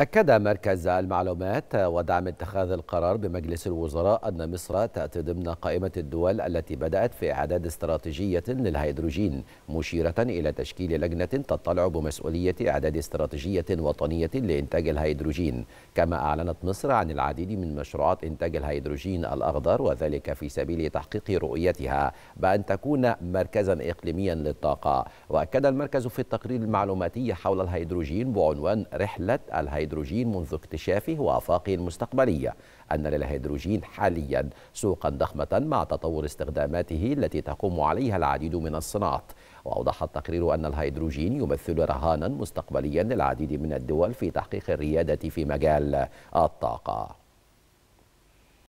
أكد مركز المعلومات ودعم اتخاذ القرار بمجلس الوزراء أن مصر تأتي ضمن قائمة الدول التي بدأت في إعداد استراتيجية للهيدروجين مشيرة إلى تشكيل لجنة تطلع بمسؤولية إعداد استراتيجية وطنية لإنتاج الهيدروجين كما أعلنت مصر عن العديد من مشروعات إنتاج الهيدروجين الأخضر وذلك في سبيل تحقيق رؤيتها بأن تكون مركزا إقليميا للطاقة وأكد المركز في التقرير المعلوماتي حول الهيدروجين بعنوان رحلة الهيدروجين الهيدروجين منذ اكتشافه وآفاقه المستقبلية أن للهيدروجين حاليا سوقا ضخمة مع تطور استخداماته التي تقوم عليها العديد من الصناعات وأوضح التقرير أن الهيدروجين يمثل رهانا مستقبليا للعديد من الدول في تحقيق الريادة في مجال الطاقة